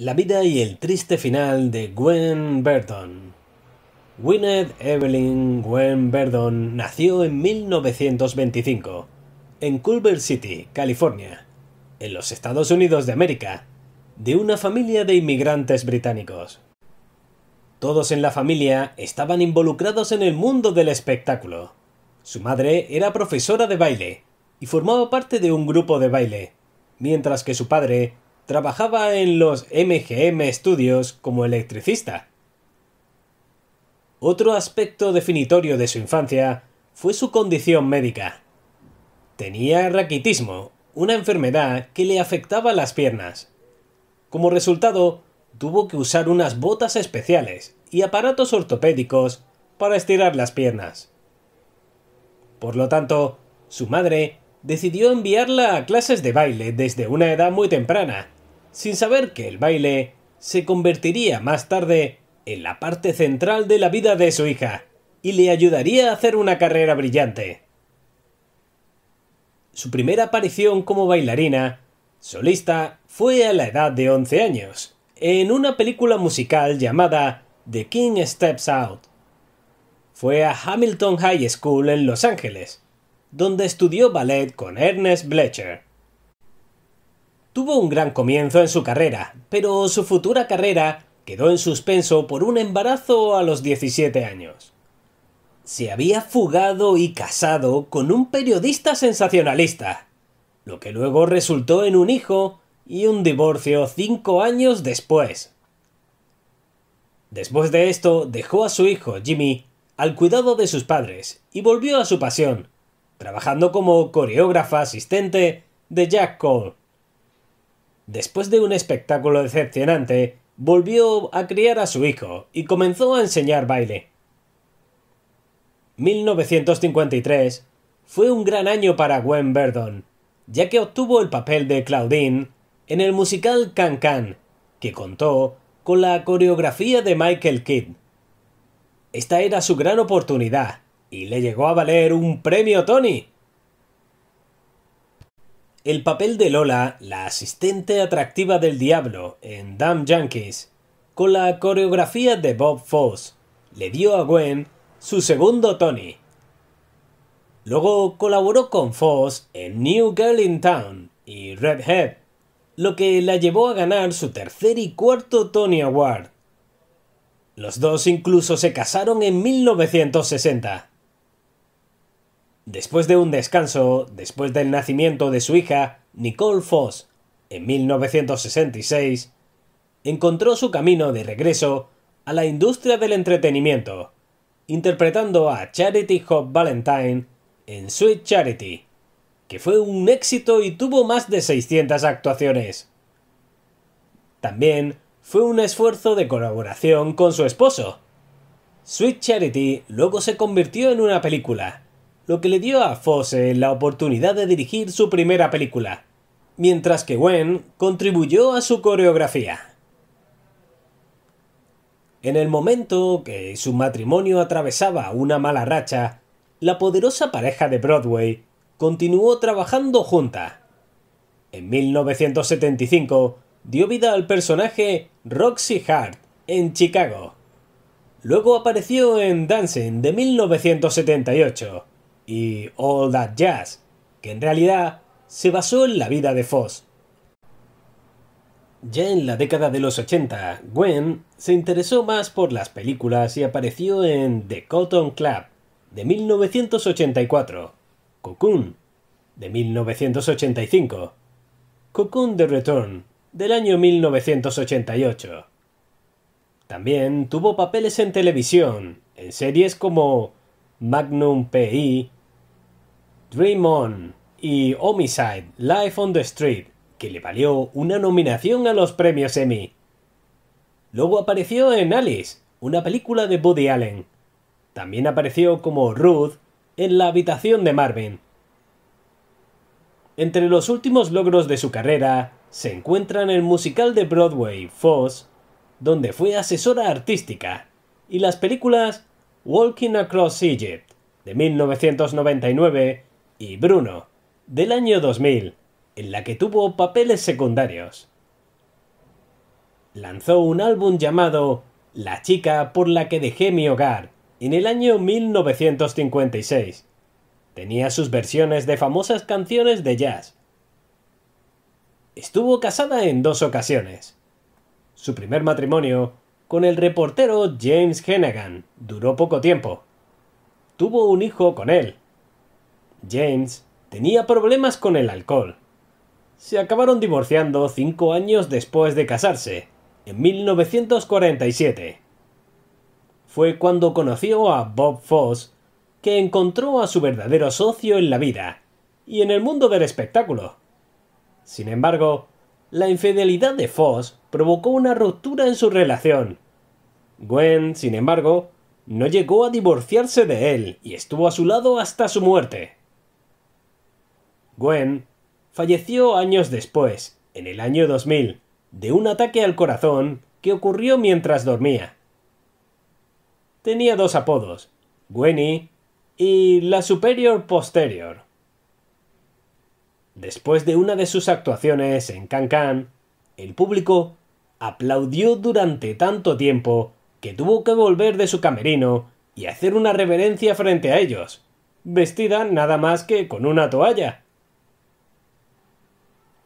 La vida y el triste final de Gwen Verdon. Gwyneth Evelyn Gwen Verdon nació en 1925 en Culver City, California, en los Estados Unidos de América, de una familia de inmigrantes británicos. Todos en la familia estaban involucrados en el mundo del espectáculo. Su madre era profesora de baile y formaba parte de un grupo de baile, mientras que su padre trabajaba en los MGM Studios como electricista. Otro aspecto definitorio de su infancia fue su condición médica. Tenía raquitismo, una enfermedad que le afectaba las piernas. Como resultado, tuvo que usar unas botas especiales y aparatos ortopédicos para estirar las piernas. Por lo tanto, su madre decidió enviarla a clases de baile desde una edad muy temprana, sin saber que el baile se convertiría más tarde en la parte central de la vida de su hija y le ayudaría a hacer una carrera brillante. Su primera aparición como bailarina solista fue a la edad de 11 años, en una película musical llamada The King Steps Out. Fue a Hamilton High School en Los Ángeles, donde estudió ballet con Ernest Bletcher. Tuvo un gran comienzo en su carrera, pero su futura carrera quedó en suspenso por un embarazo a los 17 años. Se había fugado y casado con un periodista sensacionalista, lo que luego resultó en un hijo y un divorcio cinco años después. Después de esto, dejó a su hijo, Jimmy, al cuidado de sus padres y volvió a su pasión, trabajando como coreógrafa asistente de Jack Cole. Después de un espectáculo decepcionante, volvió a criar a su hijo y comenzó a enseñar baile. 1953 fue un gran año para Gwen Verdon, ya que obtuvo el papel de Claudine en el musical Can Can, que contó con la coreografía de Michael Kidd. Esta era su gran oportunidad y le llegó a valer un premio Tony. El papel de Lola, la asistente atractiva del diablo en Damn Yankees, con la coreografía de Bob Fosse, le dio a Gwen su segundo Tony. Luego colaboró con Foss en New Girl in Town y Red Head, lo que la llevó a ganar su tercer y cuarto Tony Award. Los dos incluso se casaron en 1960. Después de un descanso, después del nacimiento de su hija, Nicole Foss, en 1966, encontró su camino de regreso a la industria del entretenimiento, interpretando a Charity Hop Valentine en Sweet Charity, que fue un éxito y tuvo más de 600 actuaciones. También fue un esfuerzo de colaboración con su esposo. Sweet Charity luego se convirtió en una película, lo que le dio a Fosse la oportunidad de dirigir su primera película, mientras que Wen contribuyó a su coreografía. En el momento que su matrimonio atravesaba una mala racha, la poderosa pareja de Broadway continuó trabajando junta. En 1975 dio vida al personaje Roxy Hart en Chicago. Luego apareció en Dancing de 1978 y All That Jazz, que en realidad se basó en la vida de Foss. Ya en la década de los 80, Gwen se interesó más por las películas y apareció en The Cotton Club de 1984, Cocoon de 1985, Cocoon The Return del año 1988. También tuvo papeles en televisión, en series como Magnum PI Dream On y Homicide, Life on the Street, que le valió una nominación a los premios Emmy. Luego apareció en Alice, una película de Woody Allen. También apareció como Ruth en La habitación de Marvin. Entre los últimos logros de su carrera se encuentran el musical de Broadway, Foss, donde fue asesora artística, y las películas Walking Across Egypt, de 1999, y Bruno, del año 2000, en la que tuvo papeles secundarios. Lanzó un álbum llamado La chica por la que dejé mi hogar en el año 1956. Tenía sus versiones de famosas canciones de jazz. Estuvo casada en dos ocasiones. Su primer matrimonio, con el reportero James Hennigan, duró poco tiempo. Tuvo un hijo con él, James tenía problemas con el alcohol. Se acabaron divorciando cinco años después de casarse, en 1947. Fue cuando conoció a Bob Foss que encontró a su verdadero socio en la vida y en el mundo del espectáculo. Sin embargo, la infidelidad de Foss provocó una ruptura en su relación. Gwen, sin embargo, no llegó a divorciarse de él y estuvo a su lado hasta su muerte. Gwen, falleció años después, en el año 2000, de un ataque al corazón que ocurrió mientras dormía. Tenía dos apodos, Gwenny y la Superior Posterior. Después de una de sus actuaciones en Can Can, el público aplaudió durante tanto tiempo que tuvo que volver de su camerino y hacer una reverencia frente a ellos, vestida nada más que con una toalla.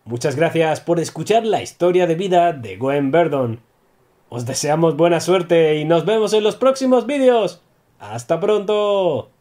Muchas gracias por escuchar la historia de vida de Gwen Verdon. Os deseamos buena suerte y nos vemos en los próximos vídeos. ¡Hasta pronto!